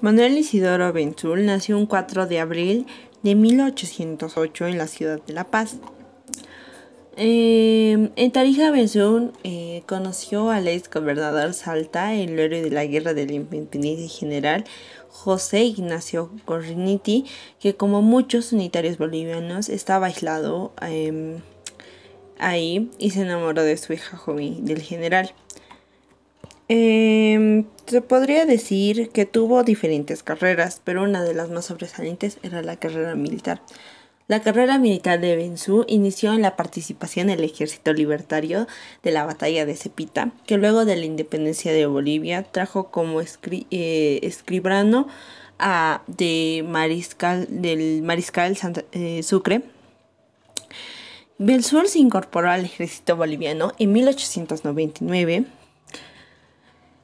Manuel Isidoro Benzul nació un 4 de abril de 1808 en la ciudad de La Paz. Em, en Tarija Benzul eh, conoció al ex gobernador Salta, el héroe de la guerra del Independiente general José Ignacio Corriniti, que como muchos unitarios bolivianos estaba aislado em, ahí y se enamoró de su hija joven del general. Em, se podría decir que tuvo diferentes carreras, pero una de las más sobresalientes era la carrera militar. La carrera militar de Bensú inició en la participación del ejército libertario de la batalla de Cepita, que luego de la independencia de Bolivia trajo como eh, escribano a, de mariscal, del mariscal eh, Sucre. Bensú se incorporó al ejército boliviano en 1899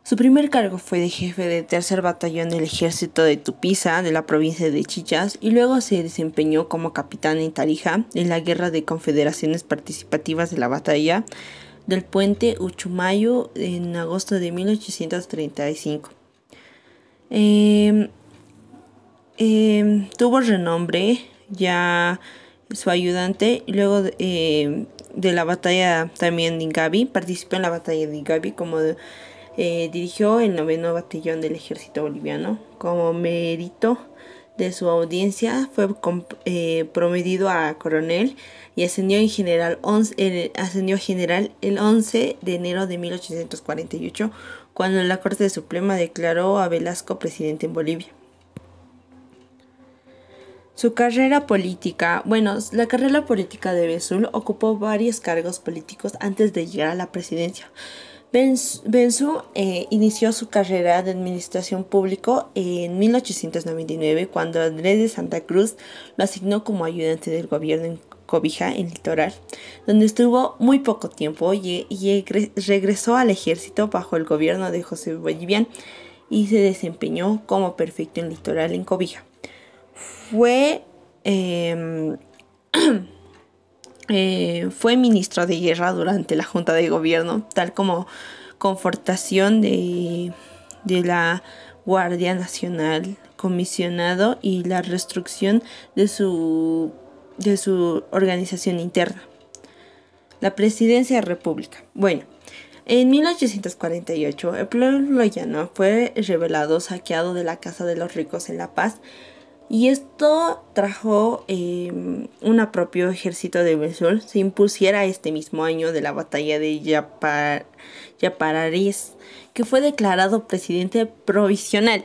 su primer cargo fue de jefe de tercer batallón del ejército de Tupiza de la provincia de Chichas y luego se desempeñó como capitán en Tarija en la guerra de confederaciones participativas de la batalla del puente Uchumayo en agosto de 1835. Em, em, tuvo renombre ya su ayudante ...y luego em, de, la batalla también de Ingavi, participó en la batalla de Ingavi como de, eh, dirigió el noveno batallón del ejército boliviano. Como mérito de su audiencia fue eh, promedido a coronel y ascendió, ascendió a general el 11 de enero de 1848 cuando la Corte Suprema declaró a Velasco presidente en Bolivia. Su carrera política, bueno, la carrera política de Besul ocupó varios cargos políticos antes de llegar a la presidencia. Bensu eh, inició su carrera de administración público en 1899 cuando Andrés de Santa Cruz lo asignó como ayudante del gobierno en Cobija, en Litoral, donde estuvo muy poco tiempo y, regresó al ejército bajo el gobierno de José Bolivian y se desempeñó como perfecto en Litoral, en Cobija. Fue... Em, Eh, fue ministro de guerra durante la Junta de Gobierno, tal como confortación de, la Guardia Nacional comisionado y la restricción de su, de su organización interna. La presidencia de la República. Bueno, en 1848 el pueblo llano fue revelado, saqueado de la Casa de los Ricos en La Paz y esto trajo em, un propio ejército de Venezuela, se impusiera este mismo año de la batalla de Yapar que fue declarado presidente provisional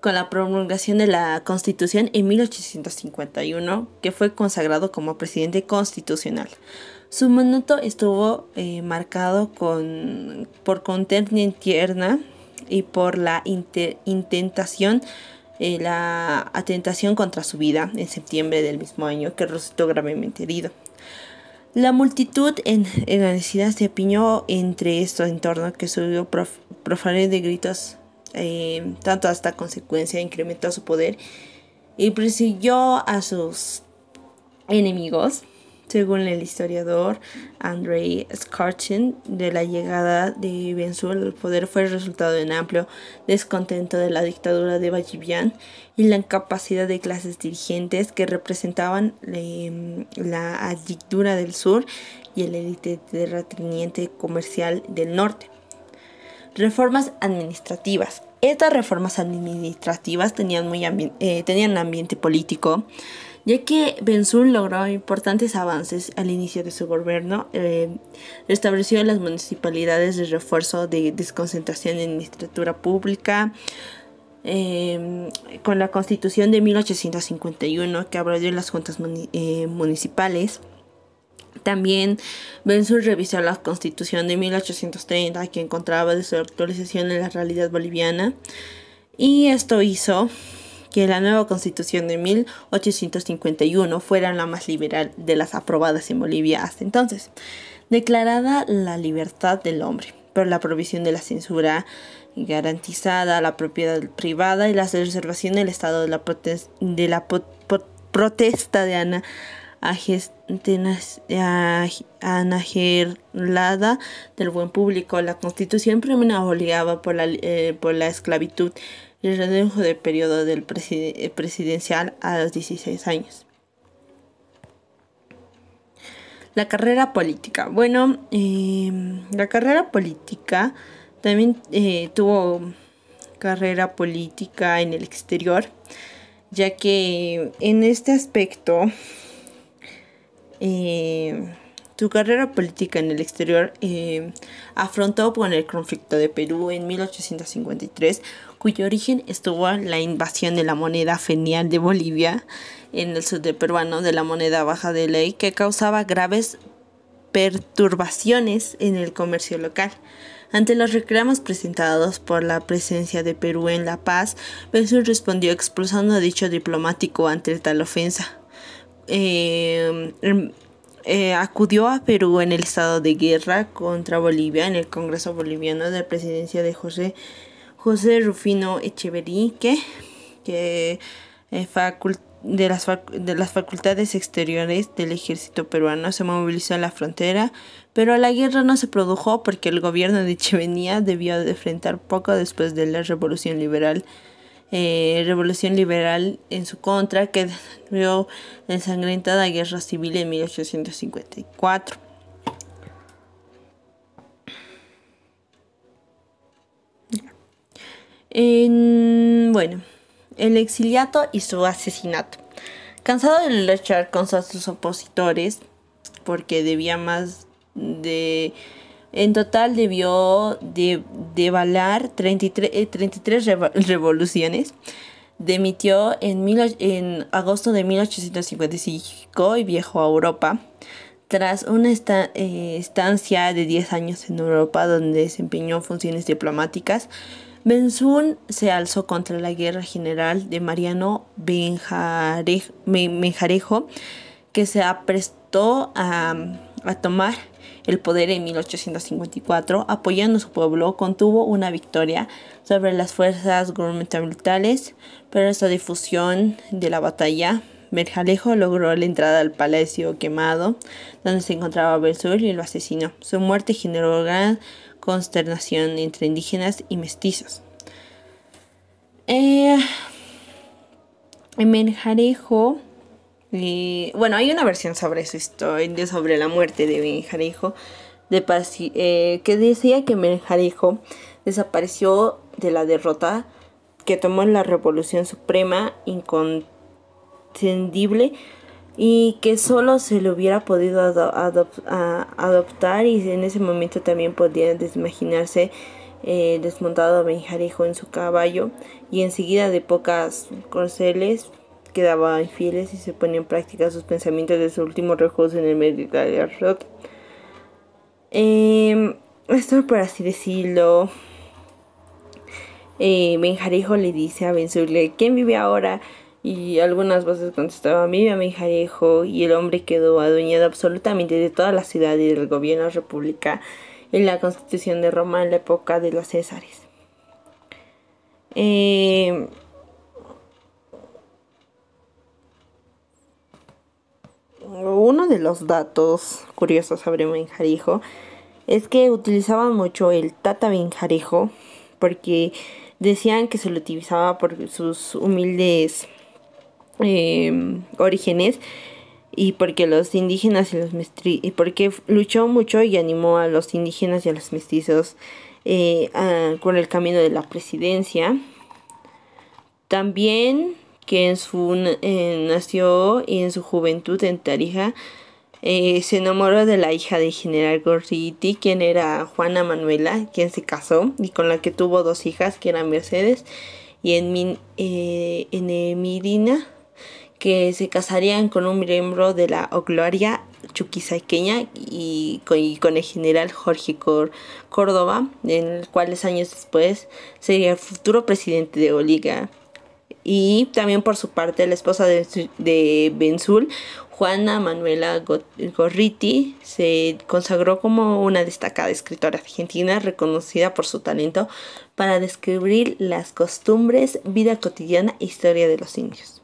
con la promulgación de la Constitución en 1851, que fue consagrado como presidente constitucional. Su mandato estuvo eh, marcado con, por contención interna y por la intentación eh, la atentación contra su vida en septiembre del mismo año, que resultó gravemente herido. La multitud en, la necesidad se apiñó entre estos entornos que subió prof, de gritos, eh, tanto hasta consecuencia incrementó su poder y persiguió a sus enemigos según el historiador Andrei Skarchin, de la llegada de Bensu al poder fue el resultado en amplio descontento de la dictadura de Bajivian y la incapacidad de clases dirigentes que representaban em, la adictura del sur y el élite terrateniente comercial del norte. Reformas administrativas. Estas reformas administrativas tenían, muy eh, tenían ambiente político ya que Benzún logró importantes avances al inicio de su gobierno, eh, las municipalidades de refuerzo de desconcentración en administratura pública, eh, con la constitución de 1851 que abrió las juntas eh, municipales. También Benzur revisó la constitución de 1830 que encontraba desactualización en la realidad boliviana y esto hizo que la nueva constitución de 1851 fuera la más liberal de las aprobadas en Bolivia hasta entonces, declarada la libertad del hombre, pero la provisión de la censura garantizada, la propiedad privada y la reservación del estado de la, de la protesta de Ana anajerlada del buen público. La constitución primera obligaba por la, eh, por la esclavitud y el redujo del periodo del eh, presidencial a los 16 años. La carrera política. Bueno, em, la carrera política también eh, tuvo carrera política en el exterior, ya que en este aspecto eh, su carrera política en el exterior eh, afrontó con el conflicto de Perú en 1853, cuyo origen estuvo la invasión de la moneda fenial de Bolivia en el sur de peruano de la moneda baja de ley, que causaba graves perturbaciones en el comercio local. Ante los reclamos presentados por la presencia de Perú en La Paz, Benson respondió expulsando a dicho diplomático ante tal ofensa. Eh, em, eh, acudió a Perú en el estado de guerra contra Bolivia en el Congreso Boliviano de la presidencia de José, José Rufino Echeverique, que, eh, de, las de las facultades exteriores del ejército peruano se movilizó a la frontera, pero la guerra no se produjo porque el gobierno de Echeverría debió de enfrentar poco después de la Revolución Liberal eh, revolución liberal en su contra que dio la ensangrentada guerra civil en 1854. bueno, el exiliato y su asesinato. Cansado de luchar contra sus opositores, porque debía más de en total debió de, 33, 33 eh, revoluciones. Demitió en, en agosto de 1855 y viajó a Europa. Tras una eh, estancia de 10 años en Europa donde desempeñó funciones diplomáticas, Benzún se alzó contra la guerra general de Mariano Benjarejo, que se aprestó a a tomar el poder en 1854, apoyando a su pueblo, contuvo una victoria sobre las fuerzas gubernamentales, pero esta difusión de la batalla, Merjalejo logró la entrada al palacio quemado, donde se encontraba Belsur y lo asesinó. Su muerte generó gran consternación entre indígenas y mestizos. Eh, Merjalejo y bueno, hay una versión sobre su historia, sobre la muerte de Benjarijo, de Pasi, eh, que decía que Benjarejo desapareció de la derrota que tomó en la Revolución Suprema incontendible y que solo se le hubiera podido adoptar y en ese momento también podía desimaginarse eh, desmontado Benjarejo en su caballo y enseguida de pocas corceles quedaba infieles y se ponía en práctica sus pensamientos de su último recurso en el Mediterráneo de Eh, esto, por así decirlo, eh, Benjarejo le dice a Benzurle, ¿quién vive ahora? Y algunas voces contestaban, vive a Benjarejo, y el hombre quedó adueñado absolutamente de toda la ciudad y del gobierno de la república en la constitución de Roma en la época de los Césares. Eh, uno de los datos curiosos sobre Benjarijo es que utilizaba mucho el Tata Benjarejo porque decían que se lo utilizaba por sus humildes em, orígenes y porque los indígenas y los mestizos, porque luchó mucho y animó a los indígenas y a los mestizos eh, con el camino de la presidencia. También que en su, nació y en su juventud en Tarija. Eh, se enamoró de la hija del general Gorriti, quien era Juana Manuela, quien se casó y con la que tuvo dos hijas, que eran Mercedes y en, en eh, que se casarían con un miembro de la Ogloria chuquisaqueña y con, el general Jorge Córdoba, en el cuales años después sería el futuro presidente de Oliga. Y también por su parte la esposa de, de Benzul, Juana Manuela Gorriti, se consagró como una destacada escritora argentina reconocida por su talento para describir las costumbres, vida cotidiana e historia de los indios.